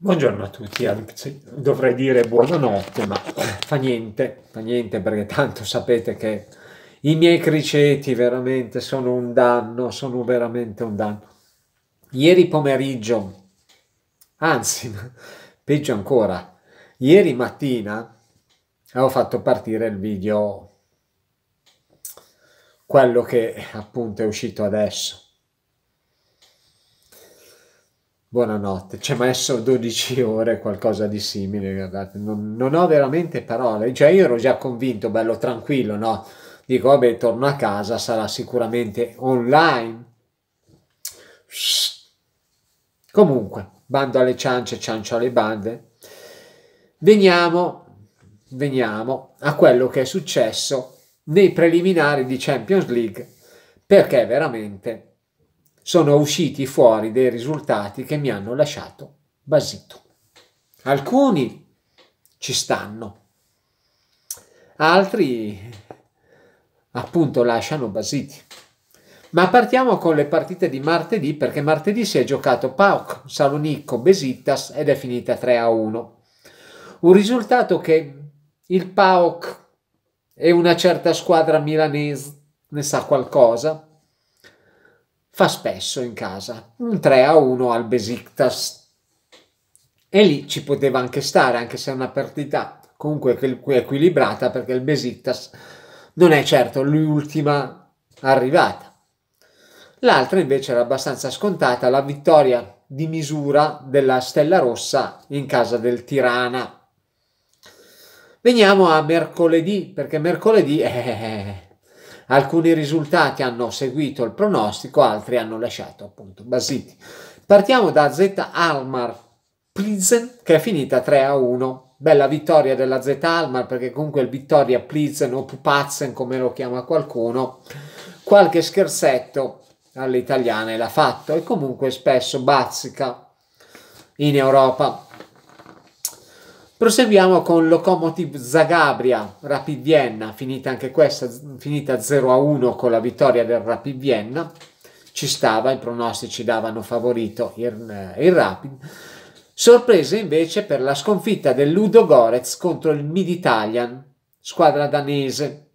Buongiorno a tutti, anzi dovrei dire buonanotte, ma eh, fa niente, fa niente perché tanto sapete che i miei criceti veramente sono un danno, sono veramente un danno. Ieri pomeriggio, anzi, peggio ancora, ieri mattina ho fatto partire il video, quello che appunto è uscito adesso Buonanotte, ci ha messo 12 ore, qualcosa di simile, guardate, non, non, ho veramente parole, cioè io ero già convinto, bello tranquillo, no? Dico, vabbè, torno a casa, sarà sicuramente online. Comunque, bando alle ciance, ciancio alle bande. Veniamo, veniamo a quello che è successo nei preliminari di Champions League, perché veramente sono usciti fuori dei risultati che mi hanno lasciato basito. Alcuni ci stanno, altri appunto lasciano basiti. Ma partiamo con le partite di martedì perché martedì si è giocato Pauk, Salonicco, Besitas ed è finita 3 a 1. Un risultato che il Pauk e una certa squadra milanese ne sa qualcosa fa spesso in casa, un 3 a 1 al Besiktas. E lì ci poteva anche stare, anche se è una partita comunque equilibrata, perché il Besiktas non è certo l'ultima arrivata. L'altra invece era abbastanza scontata, la vittoria di misura della Stella Rossa in casa del Tirana. Veniamo a mercoledì, perché mercoledì è Alcuni risultati hanno seguito il pronostico, altri hanno lasciato appunto basiti. Partiamo da Z Almar Plizen che è finita 3 a 1 bella vittoria della Z Almar perché comunque il Vittoria Plizen o Pupazen come lo chiama qualcuno qualche scherzetto alle italiane l'ha fatto e comunque spesso bazzica in Europa Proseguiamo con Lokomotiv Zagabria, Rapid Vienna, finita anche questa, finita 0-1 con la vittoria del Rapid Vienna. Ci stava, i pronostici davano favorito il, eh, il Rapid. Sorprese invece per la sconfitta del Ludo Gorez contro il Mid-Italian, squadra danese.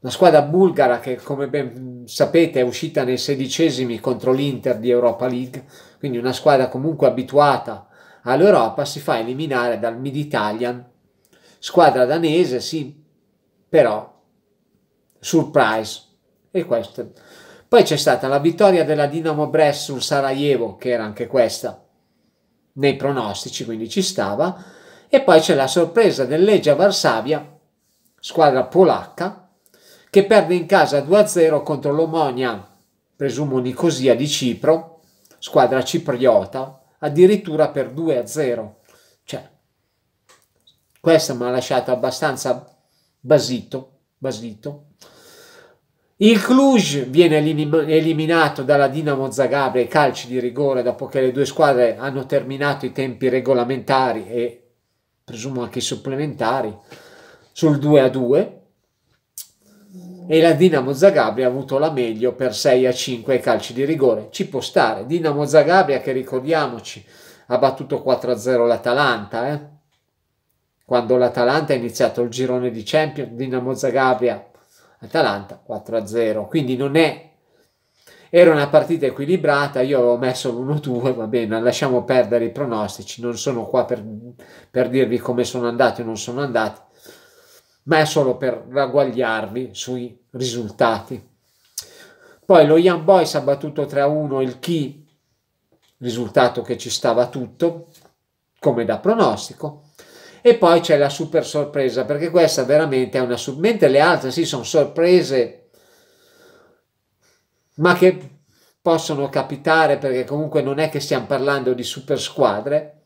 Una squadra bulgara che, come ben sapete, è uscita nei sedicesimi contro l'Inter di Europa League, quindi una squadra comunque abituata a all'Europa si fa eliminare dal Mid-Italian, squadra danese, sì, però surprise. E questo. Poi c'è stata la vittoria della Dinamo Brest sul Sarajevo, che era anche questa nei pronostici, quindi ci stava. E poi c'è la sorpresa del Legia Varsavia, squadra polacca, che perde in casa 2-0 contro l'Omonia, presumo Nicosia di Cipro, squadra cipriota, addirittura per 2 a 0. Cioè, questo mi ha lasciato abbastanza basito. basito. Il Cluj viene eliminato dalla Dinamo Zagabria ai calci di rigore dopo che le due squadre hanno terminato i tempi regolamentari e presumo anche supplementari sul 2 a 2 e la Dinamo Zagabria ha avuto la meglio per 6 a 5 ai calci di rigore. Ci può stare. Dinamo Zagabria che ricordiamoci ha battuto 4 a 0 l'Atalanta, eh? quando l'Atalanta ha iniziato il girone di Champions, Dinamo Zagabria, Atalanta 4 a 0, quindi non è... Era una partita equilibrata, io avevo messo l'1-2, va bene, lasciamo perdere i pronostici, non sono qua per, per dirvi come sono andati o non sono andati, ma è solo per ragguagliarvi sui risultati. Poi lo Young Boys ha battuto 3-1 il Chi, risultato che ci stava tutto, come da pronostico. E poi c'è la super sorpresa, perché questa veramente è una sub... Mentre le altre sì sono sorprese, ma che possono capitare perché comunque non è che stiamo parlando di super squadre.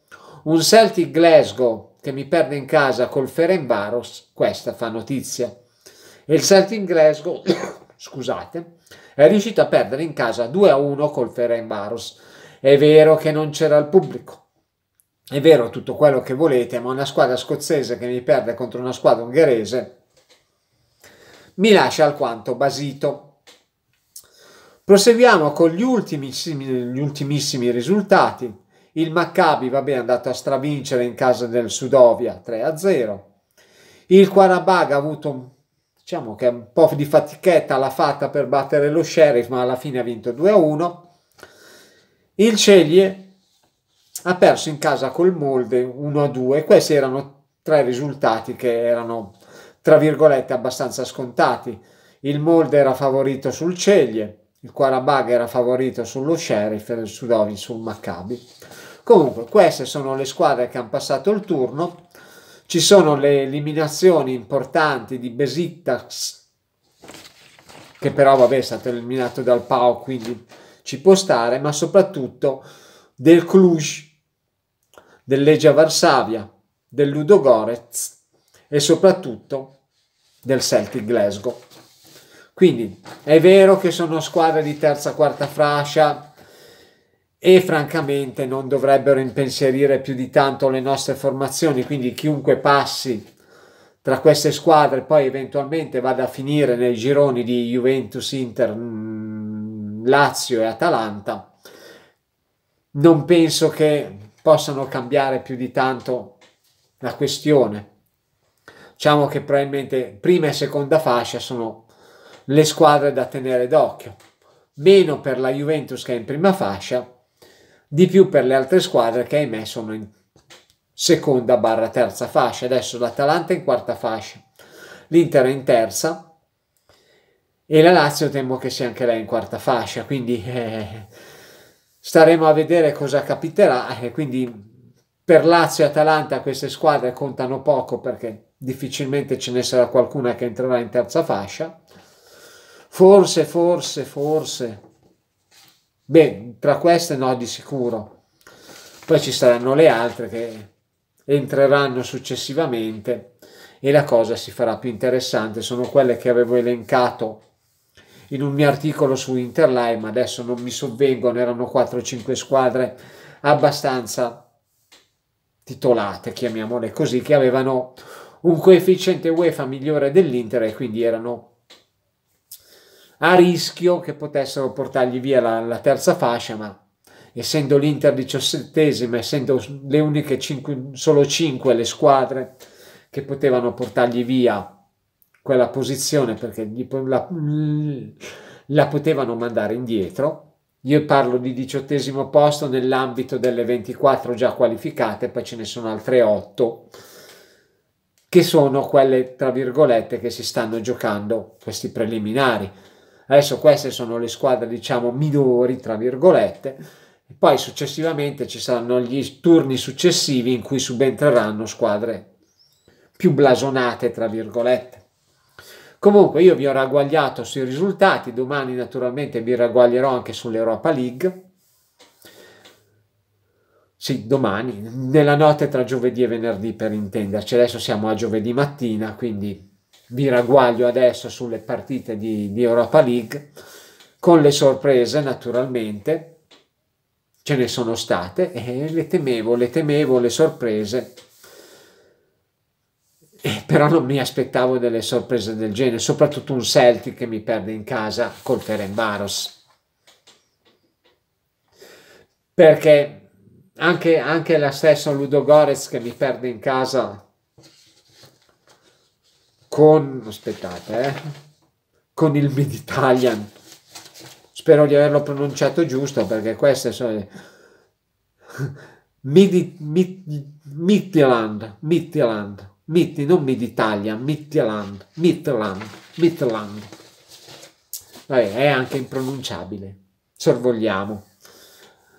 Un Celtic Glasgow che mi perde in casa col Ferenbaros, questa fa notizia. Il Celtic Glasgow, scusate, è riuscito a perdere in casa 2-1 col Ferenbaros. È vero che non c'era il pubblico, è vero tutto quello che volete, ma una squadra scozzese che mi perde contro una squadra ungherese mi lascia alquanto basito. Proseguiamo con gli ultimissimi, gli ultimissimi risultati. Il Maccabi, va bene, è andato a stravincere in casa del Sudovia 3-0. Il Quarabaga ha avuto, diciamo che un po' di fatichetta l'ha fatta per battere lo Sheriff, ma alla fine ha vinto 2-1. Il Ceglie ha perso in casa col Molde 1-2. Questi erano tre risultati che erano, tra virgolette, abbastanza scontati. Il Molde era favorito sul Ceglie, il Quarabaga era favorito sullo Sheriff e il Sudovi sul Maccabi. Comunque, queste sono le squadre che hanno passato il turno. Ci sono le eliminazioni importanti di Besiktas, che però vabbè è stato eliminato dal Pau, quindi ci può stare, ma soprattutto del Cluj, del Legia Varsavia, del Ludo Gorez e soprattutto del Celtic Glasgow. Quindi è vero che sono squadre di terza quarta fascia, e francamente non dovrebbero impensierire più di tanto le nostre formazioni, quindi chiunque passi tra queste squadre poi eventualmente vada a finire nei gironi di Juventus, Inter, mm, Lazio e Atalanta, non penso che possano cambiare più di tanto la questione. Diciamo che probabilmente prima e seconda fascia sono le squadre da tenere d'occhio, meno per la Juventus che è in prima fascia, di più per le altre squadre che ahimè sono in seconda barra terza fascia. Adesso l'Atalanta è in quarta fascia, l'Inter è in terza e la Lazio temo che sia anche lei in quarta fascia, quindi eh, staremo a vedere cosa capiterà. Eh, quindi per Lazio e Atalanta queste squadre contano poco perché difficilmente ce ne sarà qualcuna che entrerà in terza fascia. Forse, forse, forse Beh, tra queste no di sicuro. Poi ci saranno le altre che entreranno successivamente e la cosa si farà più interessante. Sono quelle che avevo elencato in un mio articolo su Interline, ma adesso non mi sovvengono, erano 4-5 squadre abbastanza titolate, chiamiamole così, che avevano un coefficiente UEFA migliore dell'Inter e quindi erano a rischio che potessero portargli via la, la terza fascia, ma essendo l'Inter diciosettesima, essendo le uniche cinque, solo cinque le squadre che potevano portargli via quella posizione perché gli, la, la potevano mandare indietro. Io parlo di diciottesimo posto nell'ambito delle 24 già qualificate, poi ce ne sono altre 8 che sono quelle, tra virgolette, che si stanno giocando questi preliminari. Adesso queste sono le squadre, diciamo, minori, tra virgolette. E poi successivamente ci saranno gli turni successivi in cui subentreranno squadre più blasonate, tra virgolette. Comunque io vi ho ragguagliato sui risultati, domani naturalmente vi ragguaglierò anche sull'Europa League. Sì, domani, nella notte tra giovedì e venerdì per intenderci. Adesso siamo a giovedì mattina, quindi vi ragguaglio adesso sulle partite di, di Europa League, con le sorprese naturalmente, ce ne sono state e le temevo, le temevo le sorprese, eh, però non mi aspettavo delle sorprese del genere, soprattutto un Celtic che mi perde in casa col Ferenbaros. Perché anche, anche la stessa Ludo Gorez che mi perde in casa con, aspettate, eh, con il Mid-Italian. Spero di averlo pronunciato giusto perché queste sono le... Midi, Midland, Midland, non Mid-Italian, Midland, Midland, Midland. è anche impronunciabile. Sorvogliamo.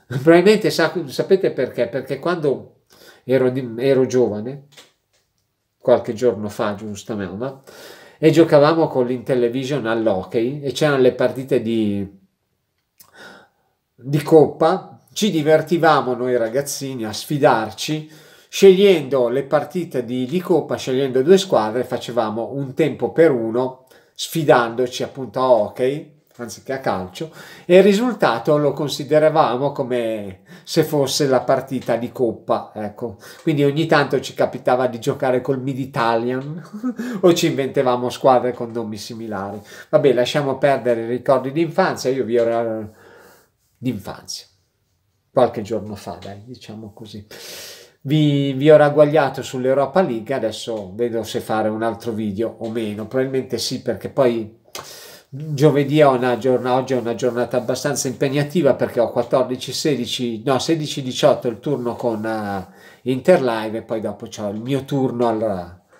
Probabilmente sapete perché? Perché quando ero, ero giovane qualche giorno fa, giustamente, e giocavamo con l'Intellivision all'hockey e c'erano le partite di, di coppa. Ci divertivamo noi ragazzini a sfidarci scegliendo le partite di, di, Coppa, scegliendo due squadre, facevamo un tempo per uno, sfidandoci appunto a hockey anziché a calcio, e il risultato lo consideravamo come se fosse la partita di coppa. Ecco. Quindi ogni tanto ci capitava di giocare col Mid-Italian o ci inventavamo squadre con nomi similari. Vabbè, lasciamo perdere i ricordi di infanzia, io vi ero d'infanzia, qualche giorno fa, dai, diciamo così. Vi, vi, ho ragguagliato sull'Europa League, adesso vedo se fare un altro video o meno, probabilmente sì perché poi Giovedì è una giornata, oggi è una giornata abbastanza impegnativa perché ho 14-16, no 16-18 il turno con uh, eh, Interlive e poi dopo ho il mio turno al,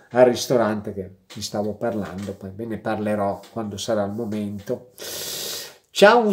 al ristorante che vi stavo parlando, poi ve ne parlerò quando sarà il momento. Ciao!